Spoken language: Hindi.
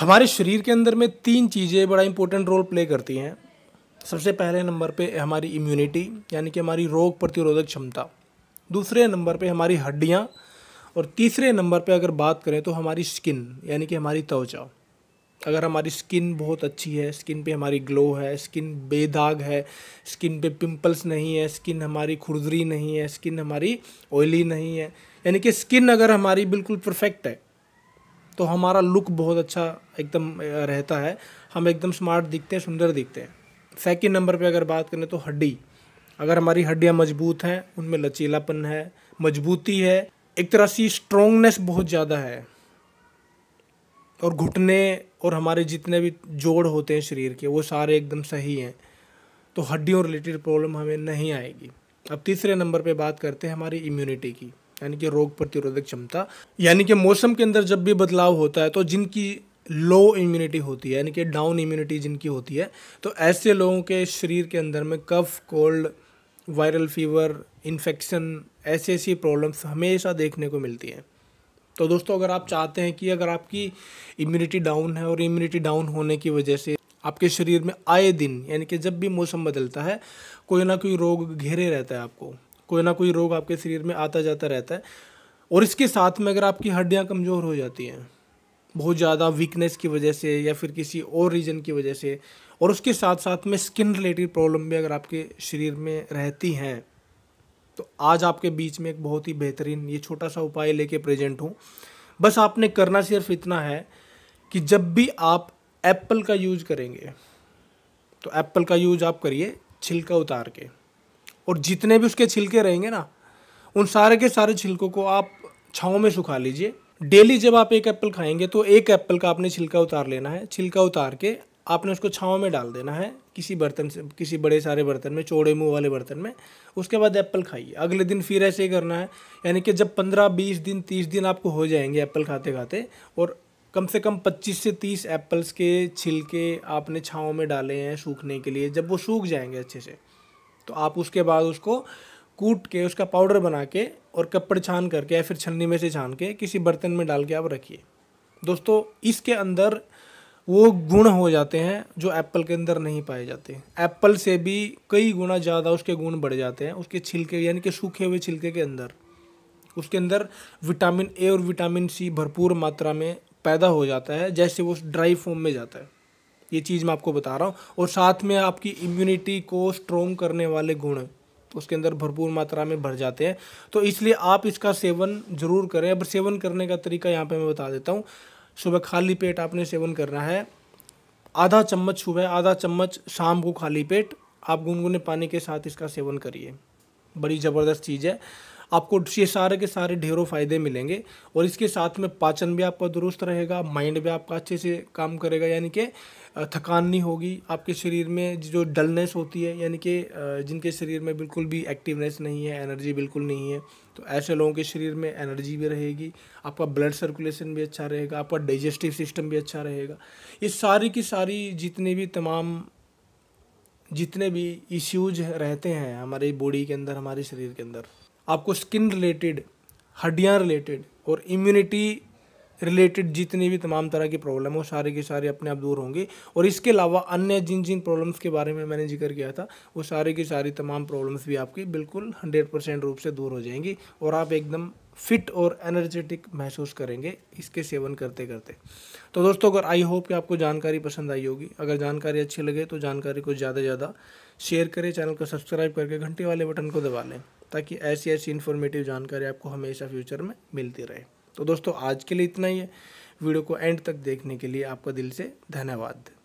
हमारे शरीर के अंदर में तीन चीज़ें बड़ा इंपॉर्टेंट रोल प्ले करती हैं सबसे पहले नंबर पे हमारी इम्यूनिटी यानी कि हमारी रोग प्रतिरोधक क्षमता दूसरे नंबर पे हमारी हड्डियाँ और तीसरे नंबर पे अगर बात करें तो हमारी स्किन यानी कि हमारी त्वचा अगर हमारी स्किन बहुत अच्छी है स्किन पे हमारी ग्लो है स्किन बेदाग है स्किन पे पिंपल्स नहीं है स्किन हमारी खुरदरी नहीं है स्किन हमारी ऑयली नहीं है यानी कि स्किन अगर हमारी बिल्कुल परफेक्ट है तो हमारा लुक बहुत अच्छा एकदम रहता है हम एकदम स्मार्ट दिखते हैं सुंदर दिखते हैं सेकेंड नंबर पे अगर बात करें तो हड्डी अगर हमारी हड्डियाँ मजबूत हैं उनमें लचीलापन है मजबूती है एक तरह से स्ट्रोंगनेस बहुत ज़्यादा है और घुटने और हमारे जितने भी जोड़ होते हैं शरीर के वो सारे एकदम सही हैं तो हड्डियों रिलेटेड प्रॉब्लम हमें नहीं आएगी अब तीसरे नंबर पे बात करते हैं हमारी इम्यूनिटी की यानी कि रोग प्रतिरोधक क्षमता यानी कि मौसम के अंदर जब भी बदलाव होता है तो जिनकी लो इम्यूनिटी होती है यानी कि डाउन इम्यूनिटी जिनकी होती है तो ऐसे लोगों के शरीर के अंदर में cough cold viral fever infection ऐसी ऐसी प्रॉब्लम्स हमेशा देखने को मिलती हैं तो दोस्तों अगर आप चाहते हैं कि अगर आपकी इम्यूनिटी डाउन है और इम्यूनिटी डाउन होने की वजह से आपके शरीर में आए दिन यानी कि जब भी मौसम बदलता है कोई ना कोई रोग घेरे रहता है आपको कोई ना कोई रोग आपके शरीर में आता जाता रहता है और इसके साथ में अगर आपकी हड्डियाँ कमज़ोर हो जाती हैं बहुत ज़्यादा वीकनेस की वजह से या फिर किसी और रीज़न की वजह से और उसके साथ साथ में स्किन रिलेटेड प्रॉब्लम भी अगर आपके शरीर में रहती हैं तो आज आपके बीच में एक बहुत ही बेहतरीन ये छोटा सा उपाय लेके प्रेजेंट हूँ बस आपने करना सिर्फ इतना है कि जब भी आप एप्पल का यूज करेंगे तो एप्पल का यूज आप करिए छिलका उतार के और जितने भी उसके छिलके रहेंगे ना उन सारे के सारे छिलकों को आप छाँव में सुखा लीजिए डेली जब आप एक एप्पल खाएंगे तो एक एप्पल का आपने छिलका उतार लेना है छिलका उतार के आपने उसको छाँव में डाल देना है किसी बर्तन से किसी बड़े सारे बर्तन में चौड़े मुंह वाले बर्तन में उसके बाद एप्पल खाइए अगले दिन फिर ऐसे ही करना है यानी कि जब पंद्रह बीस दिन तीस दिन आपको हो जाएंगे एप्पल खाते खाते और कम से कम पच्चीस से तीस एप्पल्स के छिलके आपने छाँव में डाले हैं सूखने के लिए जब वो सूख जाएंगे अच्छे से तो आप उसके बाद उसको कूट के उसका पाउडर बना के और कपड़ छान करके या फिर छन्नी में से छान के किसी बर्तन में डाल के आप रखिए दोस्तों इसके अंदर वो गुण हो जाते हैं जो एप्पल के अंदर नहीं पाए जाते एप्पल से भी कई गुना ज़्यादा उसके गुण बढ़ जाते हैं उसके छिलके यानी कि सूखे हुए छिलके के अंदर उसके अंदर विटामिन ए और विटामिन सी भरपूर मात्रा में पैदा हो जाता है जैसे वो ड्राई फॉर्म में जाता है ये चीज़ मैं आपको बता रहा हूँ और साथ में आपकी इम्यूनिटी को स्ट्रोंग करने वाले गुण उसके अंदर भरपूर मात्रा में भर जाते हैं तो इसलिए आप इसका सेवन ज़रूर करें अब सेवन करने का तरीका यहाँ पे मैं बता देता हूँ सुबह खाली पेट आपने सेवन करना है आधा चम्मच सुबह आधा चम्मच शाम को खाली पेट आप गुनगुने पानी के साथ इसका सेवन करिए बड़ी ज़बरदस्त चीज़ है आपको ये सारे के सारे ढेरों फ़ायदे मिलेंगे और इसके साथ में पाचन भी आपका दुरुस्त रहेगा माइंड भी आपका अच्छे से काम करेगा यानी कि थकान नहीं होगी आपके शरीर में जो डलनेस होती है यानी कि जिनके शरीर में बिल्कुल भी एक्टिवनेस नहीं है एनर्जी बिल्कुल नहीं है तो ऐसे लोगों के शरीर में एनर्जी भी रहेगी आपका ब्लड सर्कुलेशन भी अच्छा रहेगा आपका डाइजेस्टिव सिस्टम भी अच्छा रहेगा ये सारी की सारी जितने भी तमाम जितने भी इश्यूज रहते हैं हमारी बॉडी के अंदर हमारे शरीर के अंदर आपको स्किन रिलेटेड हड्डियाँ रिलेटेड और इम्यूनिटी रिलेटेड जितनी भी तमाम तरह की प्रॉब्लम हो सारे के सारे अपने आप दूर होंगे और इसके अलावा अन्य जिन जिन प्रॉब्लम्स के बारे में मैंने जिक्र किया था वो सारे की सारी तमाम प्रॉब्लम्स भी आपकी बिल्कुल हंड्रेड परसेंट रूप से दूर हो जाएंगी और आप एकदम फिट और एनर्जेटिक महसूस करेंगे इसके सेवन करते करते तो दोस्तों अगर आई होप कि आपको जानकारी पसंद आई होगी अगर जानकारी अच्छी लगे तो जानकारी को ज़्यादा से ज़्यादा शेयर करें चैनल को सब्सक्राइब करके घंटे वाले बटन को दबा लें ताकि ऐसी ऐसी इन्फॉर्मेटिव जानकारी आपको हमेशा फ्यूचर में मिलती रहे तो दोस्तों आज के लिए इतना ही है वीडियो को एंड तक देखने के लिए आपका दिल से धन्यवाद